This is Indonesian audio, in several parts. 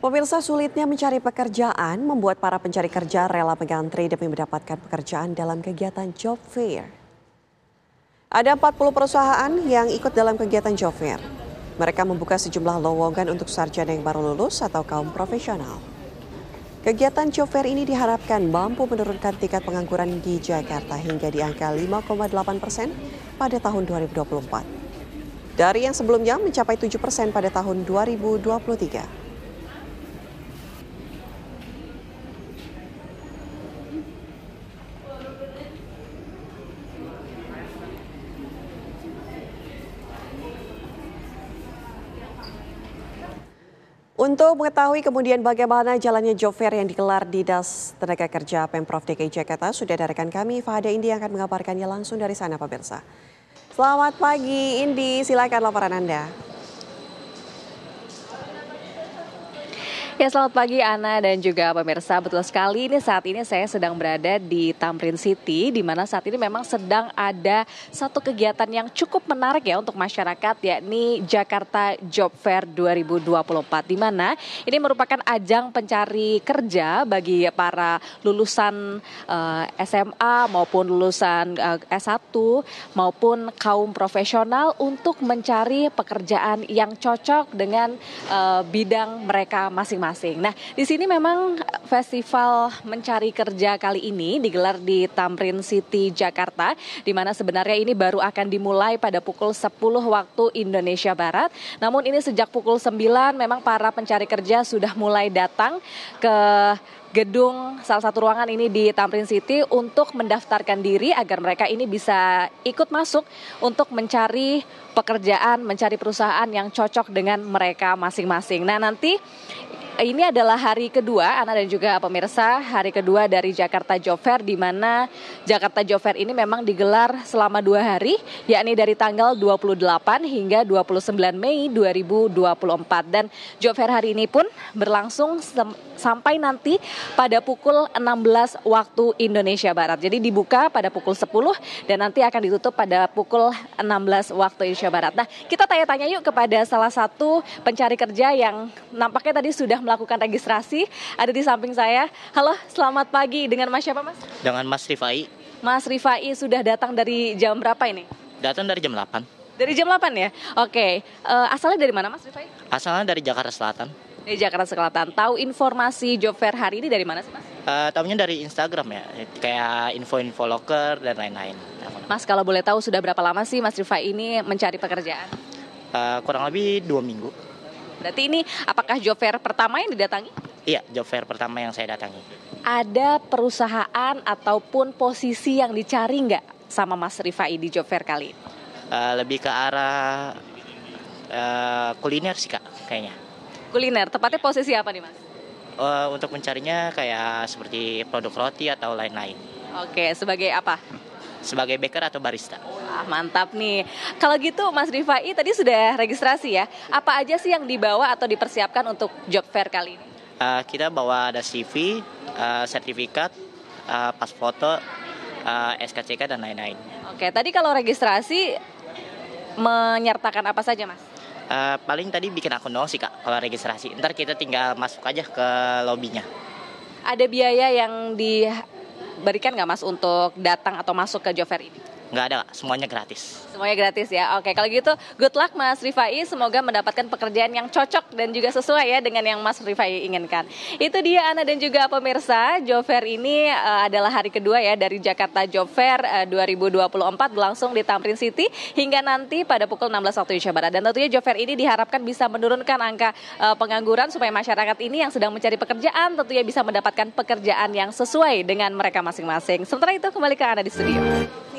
Pemirsa sulitnya mencari pekerjaan membuat para pencari kerja rela mengantri demi mendapatkan pekerjaan dalam kegiatan job fair. Ada 40 perusahaan yang ikut dalam kegiatan job fair. Mereka membuka sejumlah lowongan untuk sarjana yang baru lulus atau kaum profesional. Kegiatan job fair ini diharapkan mampu menurunkan tingkat pengangguran di Jakarta hingga di angka 5,8 persen pada tahun 2024. Dari yang sebelumnya mencapai 7 persen pada tahun 2023. Untuk mengetahui kemudian bagaimana jalannya job fair yang digelar di Das Tenaga Kerja Pemprov DKI Jakarta, sudah ada rekan kami Fahada Indi yang akan mengabarkannya langsung dari sana pemirsa. Selamat pagi Indi, silakan laporan Anda. Ya selamat pagi Ana dan juga pemirsa. Betul sekali ini saat ini saya sedang berada di Tamrin City di mana saat ini memang sedang ada satu kegiatan yang cukup menarik ya untuk masyarakat yakni Jakarta Job Fair 2024 di mana ini merupakan ajang pencari kerja bagi para lulusan uh, eh, SMA maupun lulusan uh, eh, S1 maupun kaum profesional untuk mencari pekerjaan yang cocok dengan uh, bidang mereka masing-masing masing-masing. Nah, di sini memang festival mencari kerja kali ini digelar di Tamrin City Jakarta di mana sebenarnya ini baru akan dimulai pada pukul 10 waktu Indonesia Barat. Namun ini sejak pukul 9 memang para pencari kerja sudah mulai datang ke gedung salah satu ruangan ini di Tamrin City untuk mendaftarkan diri agar mereka ini bisa ikut masuk untuk mencari pekerjaan, mencari perusahaan yang cocok dengan mereka masing-masing. Nah, nanti ini adalah hari kedua, Ana dan juga pemirsa, hari kedua dari Jakarta Job Fair, di mana Jakarta Job Fair ini memang digelar selama dua hari, yakni dari tanggal 28 hingga 29 Mei 2024. Dan Job Fair hari ini pun berlangsung sampai nanti pada pukul 16 waktu Indonesia Barat. Jadi dibuka pada pukul 10 dan nanti akan ditutup pada pukul 16 waktu Indonesia Barat. Nah, kita tanya-tanya yuk kepada salah satu pencari kerja yang nampaknya tadi sudah melakukan registrasi. Ada di samping saya. Halo, selamat pagi. Dengan Mas siapa, Mas? Dengan Mas Rifai. Mas Rifai sudah datang dari jam berapa ini? Datang dari jam 8. Dari jam 8 ya? Oke. Uh, asalnya dari mana, Mas Rifai? Asalnya dari Jakarta Selatan. Dari Jakarta Selatan. Tahu informasi job fair hari ini dari mana sih, Mas? Uh, eh, tahunya dari Instagram ya, kayak info-info loker dan lain-lain. Mas, kalau boleh tahu sudah berapa lama sih Mas Rifa'i ini mencari pekerjaan? Uh, kurang lebih dua minggu. Berarti ini apakah job fair pertama yang didatangi? Iya, job fair pertama yang saya datangi. Ada perusahaan ataupun posisi yang dicari nggak sama Mas Rifai di job fair kali ini? Uh, lebih ke arah uh, kuliner sih kak, kayaknya. Kuliner, tepatnya iya. posisi apa nih mas? Uh, untuk mencarinya kayak seperti produk roti atau lain-lain. Oke, sebagai apa? sebagai baker atau barista. Wah, mantap nih. Kalau gitu Mas Rifai tadi sudah registrasi ya. Apa aja sih yang dibawa atau dipersiapkan untuk job fair kali ini? Uh, kita bawa ada CV, uh, eh, sertifikat, uh, pas foto, uh, SKCK dan lain-lain. Oke, tadi kalau registrasi menyertakan apa saja, Mas? Uh, paling tadi bikin akun doang sih kak kalau registrasi. Ntar kita tinggal masuk aja ke lobbynya. Ada biaya yang di berikan nggak Mas untuk datang atau masuk ke Jover ini? Nggak ada, semuanya gratis. Semuanya gratis ya. Oke, kalau gitu good luck Mas Rifai, semoga mendapatkan pekerjaan yang cocok dan juga sesuai ya dengan yang Mas Rifai inginkan. Itu dia Ana dan juga pemirsa, Job Fair ini uh, adalah hari kedua ya dari Jakarta Job Fair uh, 2024 berlangsung di Tamrin City hingga nanti pada pukul 16 waktu Indonesia Barat. Dan tentunya Job Fair ini diharapkan bisa menurunkan angka uh, pengangguran supaya masyarakat ini yang sedang mencari pekerjaan tentunya bisa mendapatkan pekerjaan yang sesuai dengan mereka masing-masing. Sementara itu kembali ke Ana di studio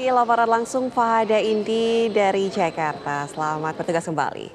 laporan langsung Fahada Indi dari Jakarta. Selamat bertugas kembali.